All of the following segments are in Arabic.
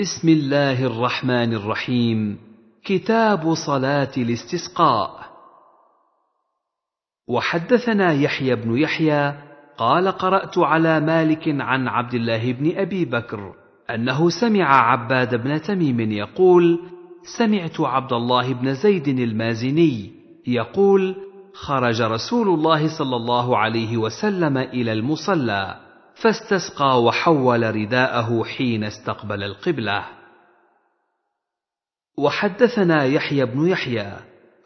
بسم الله الرحمن الرحيم كتاب صلاة الاستسقاء وحدثنا يحيى بن يحيى قال قرأت على مالك عن عبد الله بن أبي بكر أنه سمع عباد بن تميم يقول: سمعت عبد الله بن زيد المازني يقول: خرج رسول الله صلى الله عليه وسلم إلى المصلى فاستسقى وحول رداءه حين استقبل القبله وحدثنا يحيى بن يحيى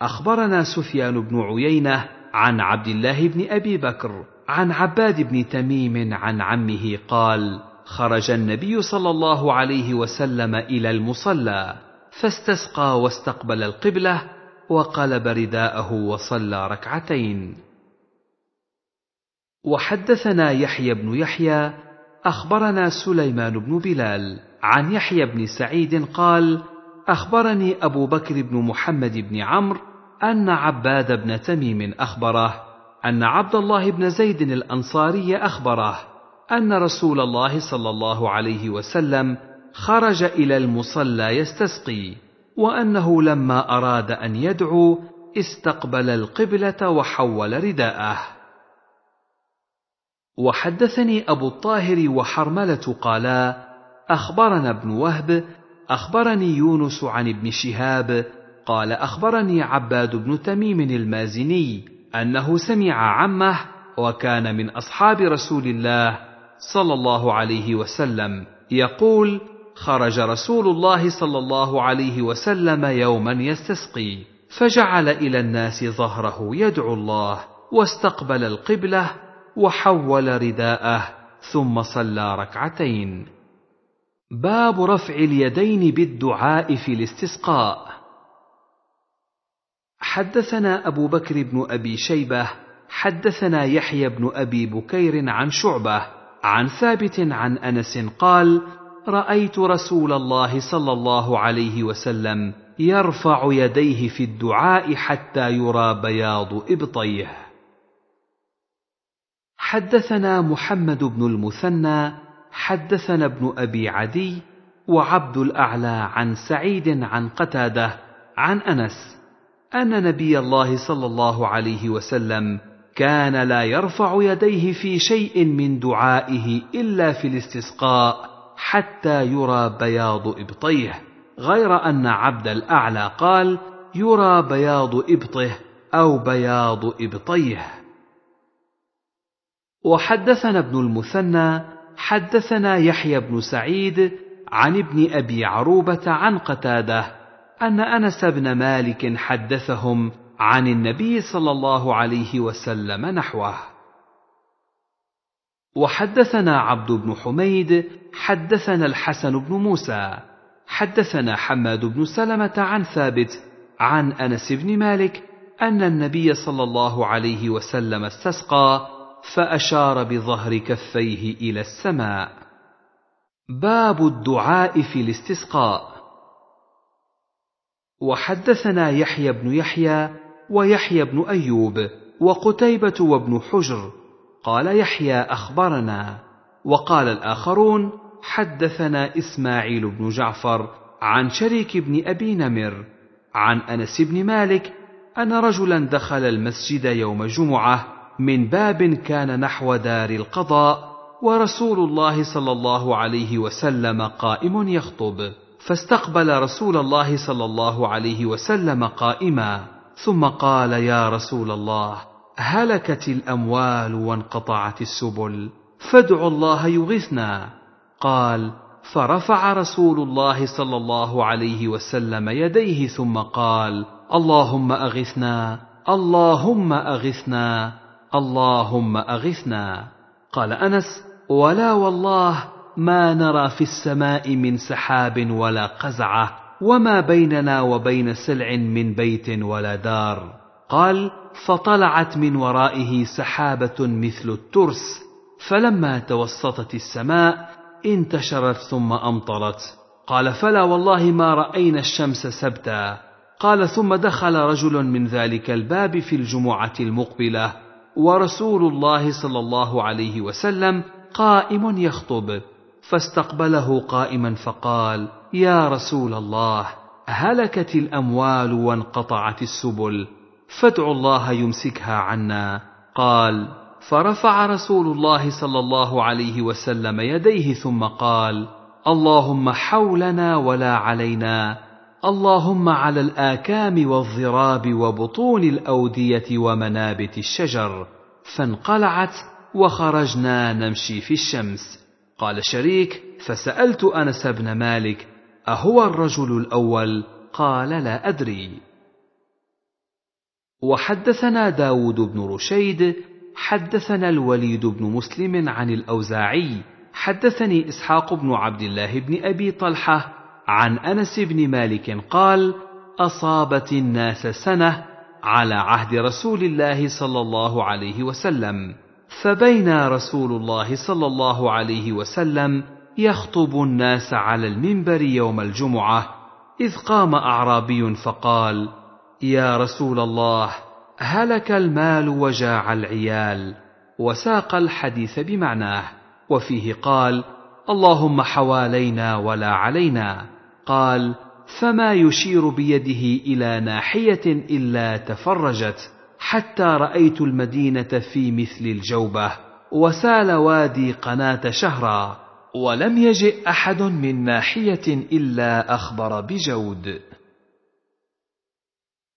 اخبرنا سفيان بن عيينه عن عبد الله بن ابي بكر عن عباد بن تميم عن عمه قال خرج النبي صلى الله عليه وسلم الى المصلى فاستسقى واستقبل القبله وقلب رداءه وصلى ركعتين وحدثنا يحيى بن يحيى اخبرنا سليمان بن بلال عن يحيى بن سعيد قال اخبرني ابو بكر بن محمد بن عمرو ان عباد بن تميم اخبره ان عبد الله بن زيد الانصاري اخبره ان رسول الله صلى الله عليه وسلم خرج الى المصلى يستسقي وانه لما اراد ان يدعو استقبل القبله وحول رداءه وحدثني أبو الطاهر وحرملة قالا أخبرنا ابن وهب أخبرني يونس عن ابن شهاب قال أخبرني عباد بن تميم المازني أنه سمع عمه وكان من أصحاب رسول الله صلى الله عليه وسلم يقول خرج رسول الله صلى الله عليه وسلم يوما يستسقي فجعل إلى الناس ظهره يدعو الله واستقبل القبلة وحول رداءه ثم صلى ركعتين باب رفع اليدين بالدعاء في الاستسقاء حدثنا ابو بكر بن ابي شيبه حدثنا يحيى بن ابي بكير عن شعبه عن ثابت عن انس قال رايت رسول الله صلى الله عليه وسلم يرفع يديه في الدعاء حتى يرى بياض ابطيه حدثنا محمد بن المثنى حدثنا ابن ابي عدي وعبد الاعلى عن سعيد عن قتاده عن انس ان نبي الله صلى الله عليه وسلم كان لا يرفع يديه في شيء من دعائه الا في الاستسقاء حتى يرى بياض ابطيه غير ان عبد الاعلى قال يرى بياض ابطه او بياض ابطيه وحدثنا ابن المثنى حدثنا يحيى بن سعيد عن ابن ابي عروبه عن قتاده ان انس بن مالك حدثهم عن النبي صلى الله عليه وسلم نحوه وحدثنا عبد بن حميد حدثنا الحسن بن موسى حدثنا حماد بن سلمه عن ثابت عن انس بن مالك ان النبي صلى الله عليه وسلم استسقى فاشار بظهر كفيه الى السماء باب الدعاء في الاستسقاء وحدثنا يحيى بن يحيى ويحيى بن ايوب وقتيبه وابن حجر قال يحيى اخبرنا وقال الاخرون حدثنا اسماعيل بن جعفر عن شريك بن ابي نمر عن انس بن مالك ان رجلا دخل المسجد يوم جمعه من باب كان نحو دار القضاء ورسول الله صلى الله عليه وسلم قائم يخطب فاستقبل رسول الله صلى الله عليه وسلم قائما ثم قال يا رسول الله هلكت الاموال وانقطعت السبل فادعوا الله يغثنا قال فرفع رسول الله صلى الله عليه وسلم يديه ثم قال اللهم اغثنا اللهم اغثنا اللهم اغثنا قال انس ولا والله ما نرى في السماء من سحاب ولا قزعه وما بيننا وبين سلع من بيت ولا دار قال فطلعت من ورائه سحابه مثل الترس فلما توسطت السماء انتشرت ثم امطرت قال فلا والله ما راينا الشمس سبتا قال ثم دخل رجل من ذلك الباب في الجمعه المقبله ورسول الله صلى الله عليه وسلم قائم يخطب فاستقبله قائما فقال يا رسول الله هلكت الاموال وانقطعت السبل فادع الله يمسكها عنا قال فرفع رسول الله صلى الله عليه وسلم يديه ثم قال اللهم حولنا ولا علينا اللهم على الآكام والضراب وبطون الأودية ومنابت الشجر فانقلعت وخرجنا نمشي في الشمس قال شريك فسألت أنس بن مالك أهو الرجل الأول قال لا أدري وحدثنا داود بن رشيد حدثنا الوليد بن مسلم عن الأوزاعي حدثني إسحاق بن عبد الله بن أبي طلحة عن انس بن مالك قال اصابت الناس سنه على عهد رسول الله صلى الله عليه وسلم فبينا رسول الله صلى الله عليه وسلم يخطب الناس على المنبر يوم الجمعه اذ قام اعرابي فقال يا رسول الله هلك المال وجاع العيال وساق الحديث بمعناه وفيه قال اللهم حوالينا ولا علينا قال فما يشير بيده الى ناحيه الا تفرجت حتى رايت المدينه في مثل الجوبه وسال وادي قناه شهرا ولم يجئ احد من ناحيه الا اخبر بجود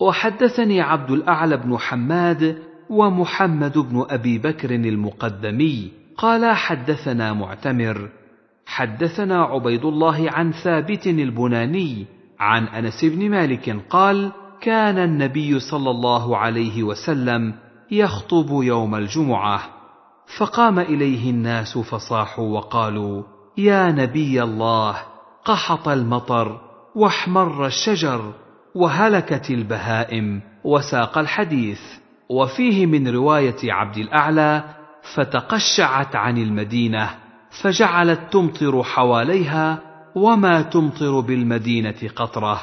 وحدثني عبد الاعلى بن حماد ومحمد بن ابي بكر المقدمي قال حدثنا معتمر حدثنا عبيد الله عن ثابت البناني عن انس بن مالك قال كان النبي صلى الله عليه وسلم يخطب يوم الجمعه فقام اليه الناس فصاحوا وقالوا يا نبي الله قحط المطر واحمر الشجر وهلكت البهائم وساق الحديث وفيه من روايه عبد الاعلى فتقشعت عن المدينه فجعلت تمطر حواليها وما تمطر بالمدينه قطره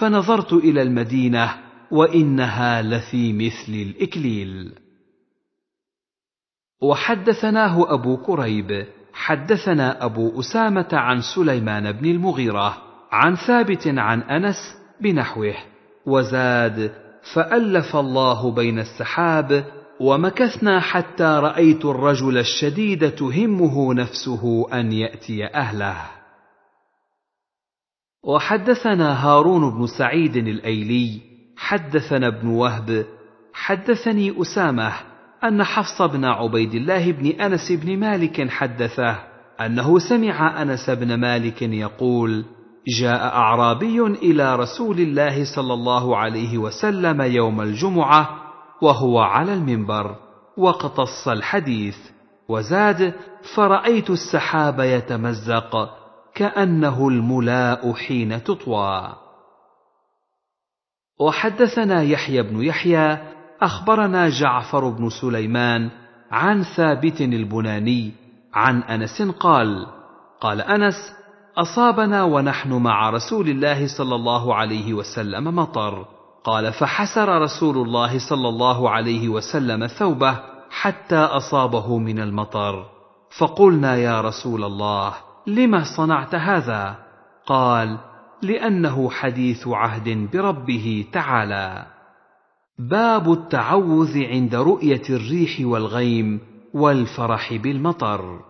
فنظرت الى المدينه وانها لفي مثل الاكليل وحدثناه ابو كريب حدثنا ابو اسامه عن سليمان بن المغيره عن ثابت عن انس بنحوه وزاد فالف الله بين السحاب ومكثنا حتى رايت الرجل الشديد تهمه نفسه ان ياتي اهله وحدثنا هارون بن سعيد الايلي حدثنا ابن وهب حدثني اسامه ان حفص بن عبيد الله بن انس بن مالك حدثه انه سمع انس بن مالك يقول جاء اعرابي الى رسول الله صلى الله عليه وسلم يوم الجمعه وهو على المنبر وقتص الحديث وزاد فرأيت السحاب يتمزق كأنه الملاء حين تطوى وحدثنا يحيى بن يحيى أخبرنا جعفر بن سليمان عن ثابت البناني عن أنس قال قال أنس أصابنا ونحن مع رسول الله صلى الله عليه وسلم مطر قال فحسر رسول الله صلى الله عليه وسلم ثوبه حتى اصابه من المطر فقلنا يا رسول الله لما صنعت هذا قال لانه حديث عهد بربه تعالى باب التعوذ عند رؤيه الريح والغيم والفرح بالمطر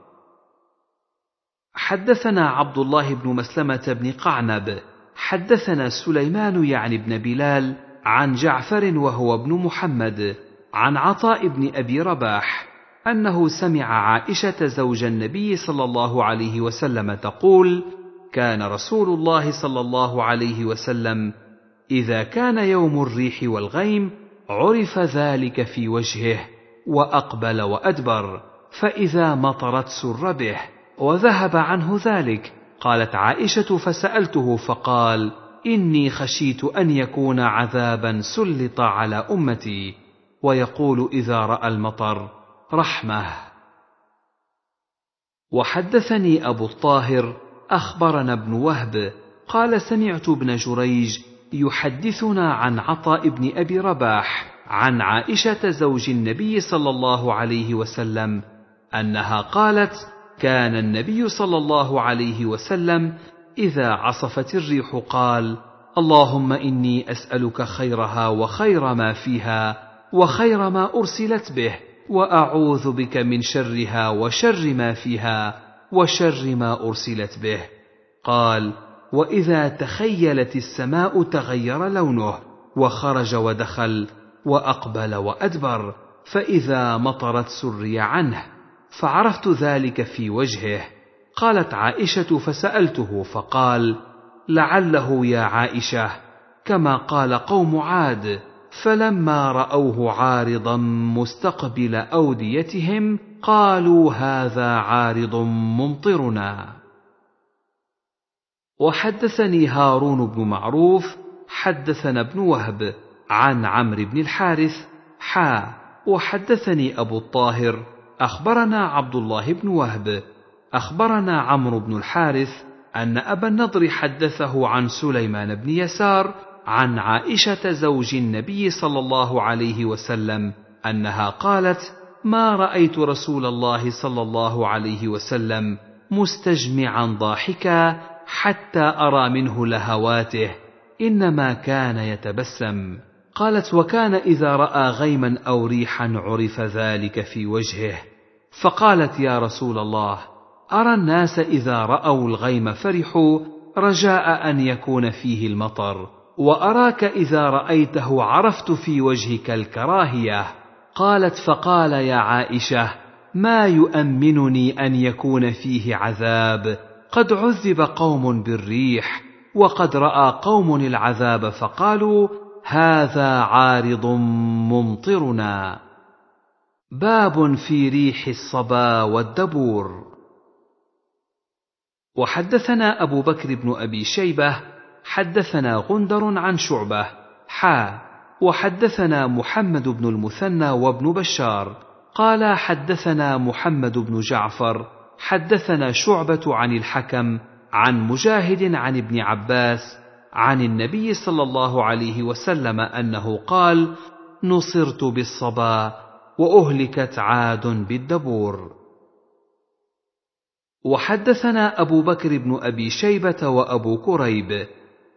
حدثنا عبد الله بن مسلمه بن قعنب حدثنا سليمان يعني بن بلال عن جعفر وهو ابن محمد عن عطاء بن ابي رباح انه سمع عائشه زوج النبي صلى الله عليه وسلم تقول كان رسول الله صلى الله عليه وسلم اذا كان يوم الريح والغيم عرف ذلك في وجهه واقبل وادبر فاذا مطرت سر به وذهب عنه ذلك قالت عائشه فسالته فقال اني خشيت ان يكون عذابا سلط على امتي ويقول اذا راى المطر رحمه وحدثني ابو الطاهر اخبرنا ابن وهب قال سمعت ابن جريج يحدثنا عن عطاء بن ابي رباح عن عائشه زوج النبي صلى الله عليه وسلم انها قالت كان النبي صلى الله عليه وسلم إذا عصفت الريح قال: اللهم إني أسألك خيرها وخير ما فيها وخير ما أرسلت به، وأعوذ بك من شرها وشر ما فيها وشر ما أرسلت به. قال: وإذا تخيلت السماء تغير لونه، وخرج ودخل، وأقبل وأدبر، فإذا مطرت سري عنه، فعرفت ذلك في وجهه. قالت عائشه فسالته فقال لعله يا عائشه كما قال قوم عاد فلما راوه عارضا مستقبل اوديتهم قالوا هذا عارض ممطرنا وحدثني هارون بن معروف حدثنا ابن وهب عن عمرو بن الحارث حا وحدثني ابو الطاهر اخبرنا عبد الله بن وهب أخبرنا عمرو بن الحارث أن أبا النضر حدثه عن سليمان بن يسار عن عائشة زوج النبي صلى الله عليه وسلم أنها قالت: ما رأيت رسول الله صلى الله عليه وسلم مستجمعا ضاحكا حتى أرى منه لهواته، إنما كان يتبسم. قالت: وكان إذا رأى غيما أو ريحا عرف ذلك في وجهه، فقالت يا رسول الله أرى الناس إذا رأوا الغيم فرحوا رجاء أن يكون فيه المطر، وأراك إذا رأيته عرفت في وجهك الكراهية. قالت فقال يا عائشة: ما يؤمنني أن يكون فيه عذاب، قد عذب قوم بالريح، وقد رأى قوم العذاب فقالوا: هذا عارض ممطرنا. باب في ريح الصبا والدبور وحدثنا أبو بكر بن أبي شيبة حدثنا غندر عن شعبة حا وحدثنا محمد بن المثنى وابن بشار قال حدثنا محمد بن جعفر حدثنا شعبة عن الحكم عن مجاهد عن ابن عباس عن النبي صلى الله عليه وسلم أنه قال نصرت بالصبا وأهلكت عاد بالدبور وحدثنا ابو بكر بن ابي شيبه وابو كريب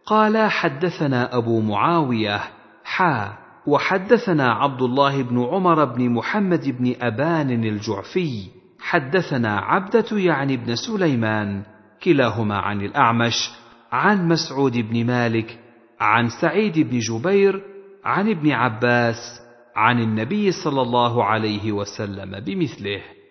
قالا حدثنا ابو معاويه حا وحدثنا عبد الله بن عمر بن محمد بن ابان الجعفي حدثنا عبده يعني بن سليمان كلاهما عن الاعمش عن مسعود بن مالك عن سعيد بن جبير عن ابن عباس عن النبي صلى الله عليه وسلم بمثله